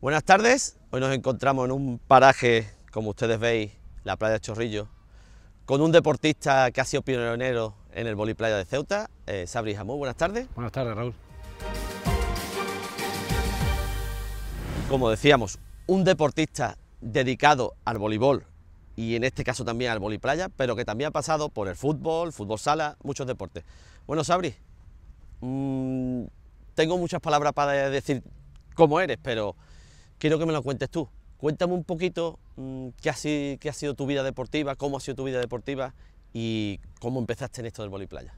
Buenas tardes, hoy nos encontramos en un paraje, como ustedes veis, la playa de Chorrillo, con un deportista que ha sido pionero en el boliplaya de Ceuta, eh, Sabri Jamú, buenas tardes. Buenas tardes, Raúl. Como decíamos, un deportista dedicado al voleibol y en este caso también al boliplaya... pero que también ha pasado por el fútbol, fútbol sala, muchos deportes. Bueno, Sabri, mm, tengo muchas palabras para decir cómo eres, pero quiero que me lo cuentes tú. Cuéntame un poquito mm, qué, ha sido, ha sido tu vida deportiva, cómo ha sido tu vida deportiva y cómo empezaste en esto del voliplaya.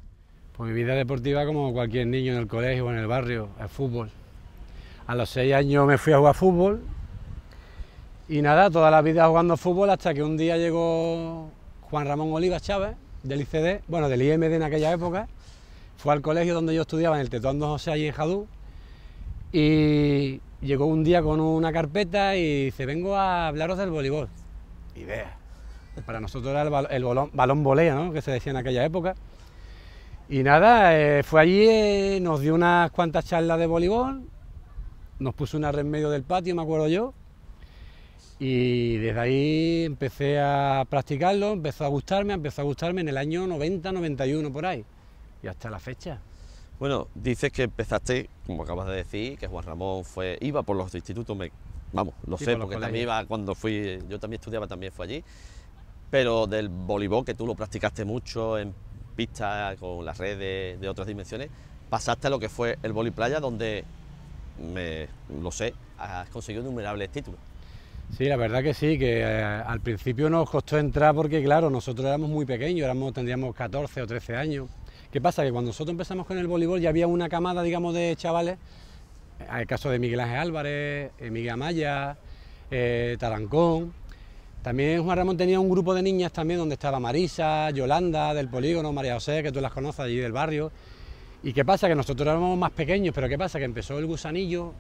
Pues mi vida deportiva como cualquier niño en el colegio o en el barrio, es fútbol. A los seis años me fui a jugar fútbol y nada, toda la vida jugando fútbol hasta que un día llegó Juan Ramón Oliva Chávez del ICD, bueno, del IMD en aquella época, fue al colegio donde yo estudiaba, en el Tetuán José y en Jadú, y llegó un día con una carpeta y dice, vengo a hablaros del voleibol. Y vea, para nosotros era el, balón, volea, ¿no? que se decía en aquella época. Y nada, eh, fue allí, eh, nos dio unas cuantas charlas de voleibol, nos puso una red en medio del patio, me acuerdo yo, y desde ahí empecé a practicarlo, empezó a gustarme, empezó a gustarme en el año 90, 91 por ahí, y hasta la fecha. Bueno, dices que empezaste, como acabas de decir, que Juan Ramón fue, iba por los institutos, vamos, lo sé, porque también iba cuando fui, yo también estudiaba, también fue allí, pero del voleibol, que tú lo practicaste mucho en pistas, con las redes de otras dimensiones, pasaste a lo que fue el voliplaya playa, donde, me, lo sé, has conseguido innumerables títulos. Sí, la verdad que sí, que eh, al principio nos costó entrar porque, claro, nosotros éramos muy pequeños, éramos, tendríamos 14 o 13 años ¿Qué pasa? Que cuando nosotros empezamos con el voleibol ya había una camada, digamos, de chavales, el caso de Miguel Ángel Álvarez, eh, Miguel Amaya, eh, Tarancón. También Juan Ramón tenía un grupo de niñas también donde estaba Marisa, Yolanda, del polígono, María José, que tú las conoces allí del barrio. ¿Y qué pasa? Que nosotros éramos más pequeños, pero ¿qué pasa? Que empezó el gusanillo,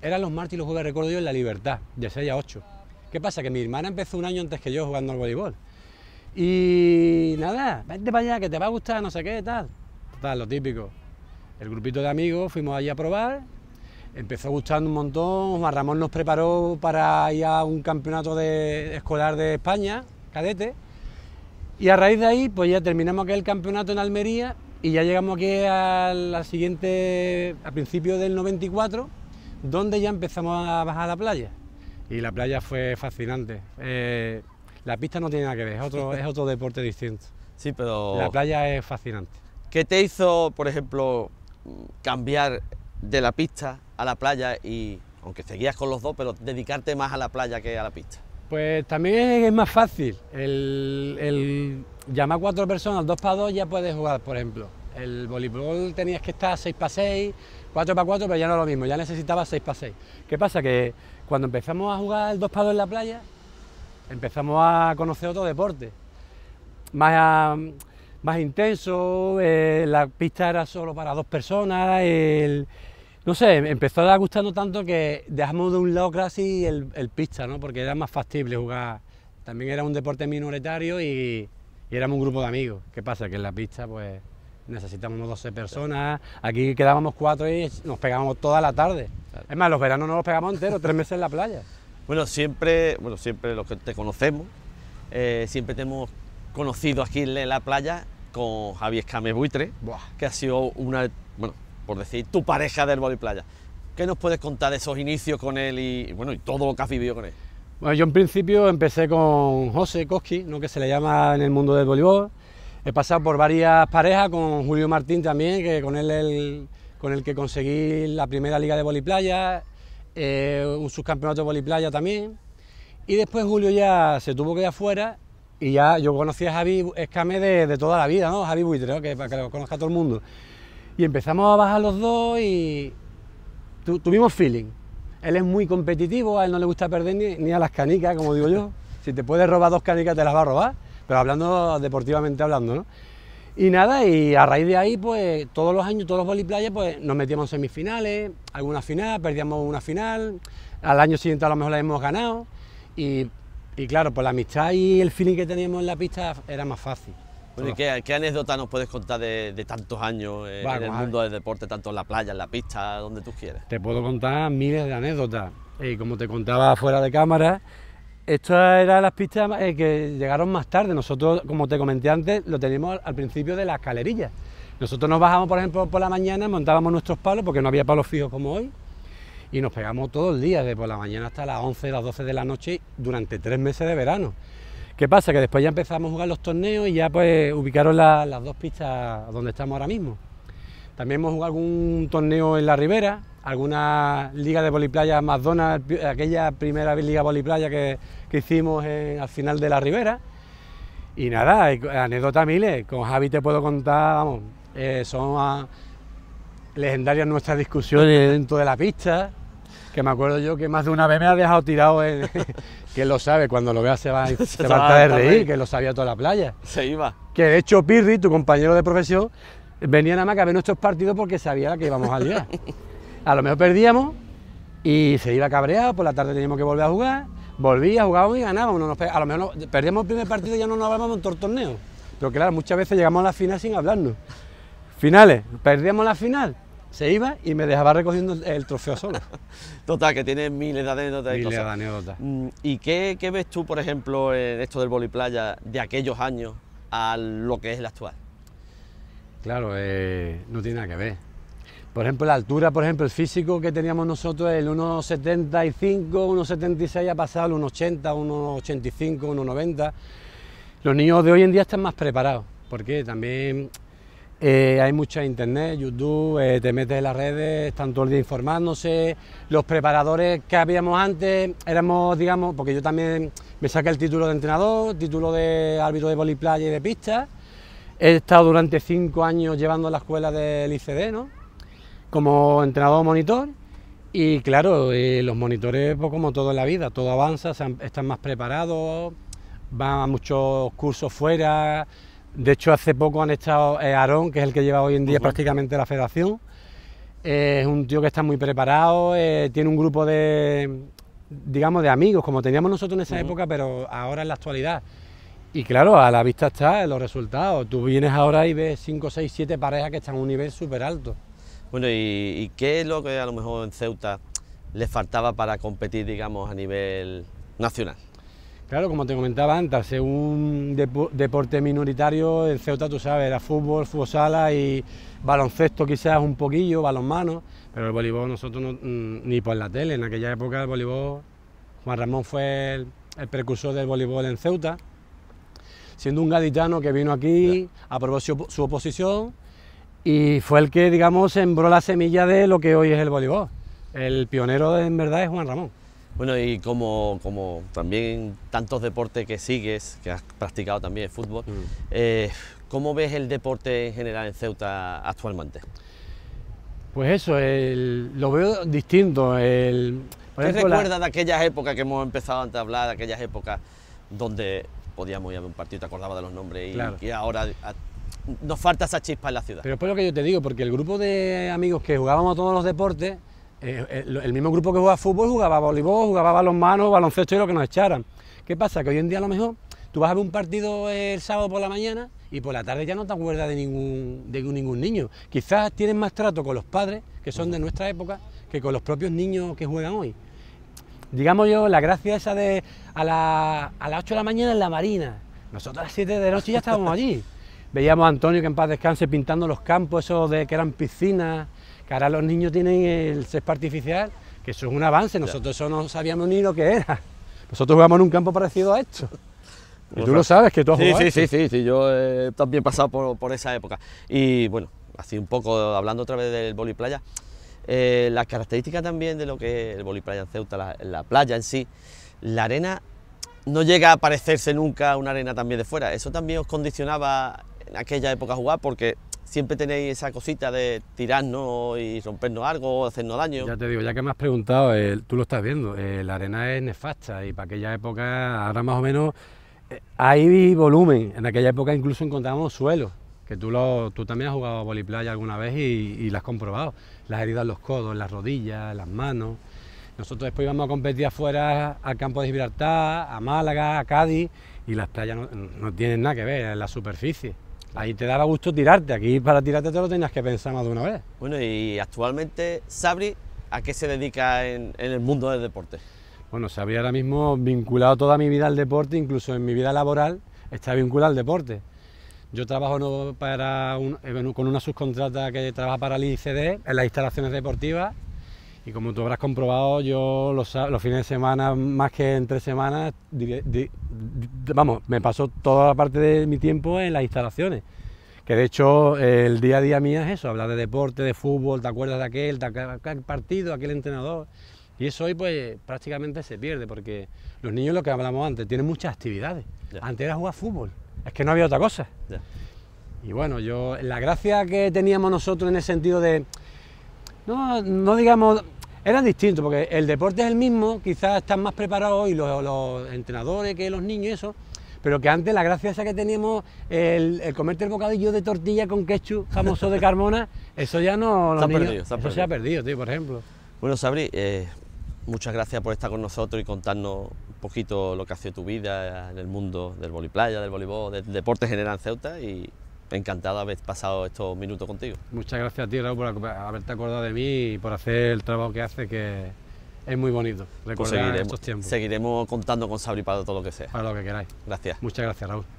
eran los mártires, los jueves, recuerdo yo, en La Libertad, de 6 a 8. ¿Qué pasa? Que mi hermana empezó un año antes que yo jugando al voleibol. Y nada, vente para allá, que te va a gustar, no sé qué, tal. tal lo típico. El grupito de amigos fuimos allí a probar, empezó gustando un montón, Juan Ramón nos preparó para ir a un campeonato de, escolar de España, cadete, y a raíz de ahí, pues ya terminamos aquel campeonato en Almería y ya llegamos aquí a la siguiente, a principios del 94, donde ya empezamos a bajar a la playa. Y la playa fue fascinante. Eh, la pista no tiene nada que ver, es otro, es otro deporte distinto. Sí, pero... La playa es fascinante. ¿Qué te hizo, por ejemplo, cambiar de la pista a la playa y, aunque seguías con los dos, pero dedicarte más a la playa que a la pista? Pues también es más fácil. El, llamar cuatro personas, dos para dos, ya puedes jugar, por ejemplo. El voleibol tenías que estar seis para seis... ...cuatro para cuatro, pero ya no es lo mismo, ya necesitabas seis para seis... ¿Qué pasa? Que cuando empezamos a jugar el 2 para 2 en la playa, empezamos a conocer otro deporte, más, ah, más intenso, eh, la pista era solo para dos personas, no sé, empezó a gustando tanto que dejamos de un lado casi el, pista, ¿no? porque era más factible jugar, también era un deporte minoritario y, éramos un grupo de amigos, ¿qué pasa? Que en la pista pues necesitábamos 12 personas, aquí quedábamos cuatro y nos pegábamos toda la tarde. Es más, los veranos no los pegamos enteros, tres meses en la playa. Bueno, siempre, bueno, siempre los que te conocemos, eh, siempre te hemos conocido aquí en la playa con Javier Escame Buitre, que ha sido una, bueno, por decir, tu pareja del boli playa. ¿Qué nos puedes contar de esos inicios con él y, bueno, y todo lo que has vivido con él? Bueno, yo en principio empecé con José Koski, ¿no? que se le llama en el mundo del voleibol. He pasado por varias parejas, con Julio Martín también, que con él el, con el que conseguí la primera liga de playa eh, un subcampeonato de voliplaya también. Y después Julio ya se tuvo que ir afuera y ya yo conocí a Javi Escame de, toda la vida, ¿no? Javi Buitre, Que, para que lo conozca todo el mundo. Y empezamos a bajar los dos y tuvimos feeling. Él es muy competitivo, a él no le gusta perder ni, a las canicas, como digo yo. Si te puedes robar dos canicas, te las va a robar, pero hablando deportivamente hablando, ¿no? Y nada, y a raíz de ahí, pues todos los años, todos los Voliplayers, pues nos metíamos en semifinales, alguna final, perdíamos una final, al año siguiente a lo mejor la hemos ganado. Y, claro, pues la amistad y el feeling que teníamos en la pista era más fácil. qué, anécdota nos puedes contar de, tantos años eh, en el mundo del deporte, tanto en la playa, en la pista, donde tú quieras? Te puedo contar miles de anécdotas. Y eh, como te contaba fuera de cámara, estas eran las pistas eh, que llegaron más tarde. Nosotros, como te comenté antes, lo teníamos al principio de la escalerilla. Nosotros nos bajamos, por ejemplo, por la mañana, montábamos nuestros palos, porque no había palos fijos como hoy, y nos pegamos todo el día, de por la mañana hasta las 11, las 12 de la noche, durante tres meses de verano. ¿Qué pasa? Que después ya empezamos a jugar los torneos y ya pues ubicaron las dos pistas donde estamos ahora mismo. También hemos jugado algún torneo en la ribera, alguna Liga de más Madonna, aquella primera liga voliplaya que, hicimos al final de la Ribera. Y nada, anécdota miles, con Javi te puedo contar, vamos, eh, son ah, legendarias nuestras discusiones dentro de la pista, que me acuerdo yo que más de una vez me ha dejado tirado que lo sabe, cuando lo vea se va, se, de reír, que lo sabía toda la playa. Se iba. Que de hecho Pirri, tu compañero de profesión, venía nada más a ver nuestros partidos porque sabía que íbamos a liar. a lo mejor perdíamos y se iba cabreado, por la tarde teníamos que volver a jugar, volvía, jugábamos y ganábamos, a lo mejor perdíamos el primer partido y ya no nos hablábamos en todo el torneo, pero claro, muchas veces llegamos a la final sin hablarnos. Finales, perdíamos la final, se iba y me dejaba recogiendo el trofeo solo. Total, que tiene miles de anécdotas. Miles de anécdotas. Mm, ¿Y qué, ves tú, por ejemplo, en esto del playa de aquellos años a lo que es el actual? Claro, eh, no tiene nada que ver. Por ejemplo, la altura, por ejemplo, el físico que teníamos nosotros, el 1,75, 1,76 ha pasado al 1,80, 1,85, 1,90. Los niños de hoy en día están más preparados, porque también eh, hay mucha internet, YouTube, eh, te metes en las redes, están todo el día informándose. Los preparadores que habíamos antes éramos, digamos, porque yo también me saqué el título de entrenador, título de árbitro de voliplaya y de pista. He estado durante cinco años llevando la escuela del ICD, ¿no? como entrenador monitor. Y claro, eh, los monitores, pues, como todo en la vida, todo avanza, están más preparados, van a muchos cursos fuera. De hecho, hace poco han estado aaron eh, Aarón, que es el que lleva hoy en día prácticamente la federación. Eh, es un tío que está muy preparado, tiene un grupo de, digamos, de amigos, como teníamos nosotros en esa época, pero ahora en la actualidad. Y claro, a la vista está los resultados. Tú vienes ahora y ves 5, 6, 7 parejas que están a un nivel súper alto. Bueno, ¿y, qué es lo que a lo mejor en Ceuta le faltaba para competir, digamos, a nivel nacional? Claro, como te comentaba antes, un deporte minoritario en Ceuta, tú sabes, era fútbol, fútbol sala y baloncesto quizás un poquillo, balonmano, pero el voleibol nosotros mm, ni por la tele, en aquella época el voleibol, Juan Ramón fue el, precursor del voleibol en Ceuta, siendo un gaditano que vino aquí, aprobó su, su oposición y fue el que, digamos, sembró la semilla de lo que hoy es el voleibol. El pionero en verdad es Juan Ramón. Bueno, y como, como también tantos deportes que sigues, que has practicado también el fútbol, mm. eh, ¿cómo ves el deporte en general en Ceuta actualmente? Pues eso, lo veo distinto. El, ¿Qué recuerdas de aquellas épocas que hemos empezado antes a hablar, aquellas épocas donde podíamos ir a un partido, te acordabas de los nombres, y, y ahora nos falta esa chispa en la ciudad. Pero es por lo que yo te digo, porque el grupo de amigos que jugábamos todos los deportes, eh, eh, el, mismo grupo que jugaba fútbol jugaba voleibol, jugaba balonmano, baloncesto y lo que nos echaran. ¿Qué pasa? Que hoy en día a lo mejor tú vas a ver un partido el sábado por la mañana y por la tarde ya no te acuerdas de ningún, de ningún niño. Quizás tienen más trato con los padres, que son de nuestra época, que con los propios niños que juegan hoy. Digamos yo, la gracia esa de a, a las 8 de la mañana en la marina. Nosotros a las 7 de la noche ya estábamos allí. Veíamos a Antonio que en paz descanse pintando los campos, esos de que eran piscinas, que ahora los niños tienen el césped artificial, que eso es un avance, nosotros eso no sabíamos ni lo que era. Nosotros jugamos en un campo parecido a esto. Y tú lo sabes, que tú has sí, jugado. Sí, sí, sí, yo también he pasado por, esa época. Y bueno, así un poco, hablando otra vez del boli playa, eh, las características también de lo que es el boli playa en Ceuta, la, la playa en sí, la arena no llega a parecerse nunca a una arena también de fuera. Eso también os condicionaba en aquella época jugar porque siempre tenéis esa cosita de tirarnos y rompernos algo o hacernos daño. Ya te digo, ya que me has preguntado, eh, tú lo estás viendo, eh, la arena es nefasta y para aquella época, ahora más o menos, eh, hay volumen. En aquella época incluso encontramos suelo, que tú, lo, tú también has jugado a playa alguna vez y, y las has comprobado. Las heridas en los codos, en las rodillas, en las manos. Nosotros después íbamos a competir afuera al campo de Gibraltar, a Málaga, a Cádiz, y las playas no, no tienen nada que ver, en la superficie ahí te daba gusto tirarte, aquí para tirarte te lo tenías que pensar más de una vez. Bueno, y actualmente Sabri, ¿a qué se dedica en, el mundo del deporte? Bueno, Sabri ahora mismo vinculado toda mi vida al deporte, incluso en mi vida laboral, está vinculado al deporte. Yo trabajo para un, eh, con una subcontrata que trabaja para el ICD en las instalaciones deportivas y como tú habrás comprobado, yo los, fines de semana, más que en tres semanas, vamos, me paso toda la parte de mi tiempo en las instalaciones. Que de hecho el día a día mío es eso, hablar de deporte, de fútbol, te acuerdas de aquel, aquel partido, aquel entrenador. Y eso hoy pues prácticamente se pierde porque los niños, lo que hablamos antes, tienen muchas actividades. Antes era jugar fútbol, es que no había otra cosa. Y bueno, yo la gracia que teníamos nosotros en el sentido de, no, no digamos eran distintos, porque el deporte es el mismo, quizás están más preparados y los, entrenadores que los niños eso, pero que antes la gracia esa que teníamos, el, comerte el bocadillo de tortilla con ketchup famoso de Carmona, eso ya no... se ha perdido, se tío, por ejemplo. Bueno, Sabri, eh, muchas gracias por estar con nosotros y contarnos un poquito lo que ha sido tu vida en el mundo del voliplaya, del voleibol, del deporte general en Ceuta y encantado haber pasado estos minutos contigo. Muchas gracias a ti, Raúl, por haberte acordado de mí y por hacer el trabajo que hace, que es muy bonito. Recordar pues estos tiempos. Seguiremos contando con Sabri para todo lo que sea. Para lo que queráis. Gracias. Muchas gracias, Raúl.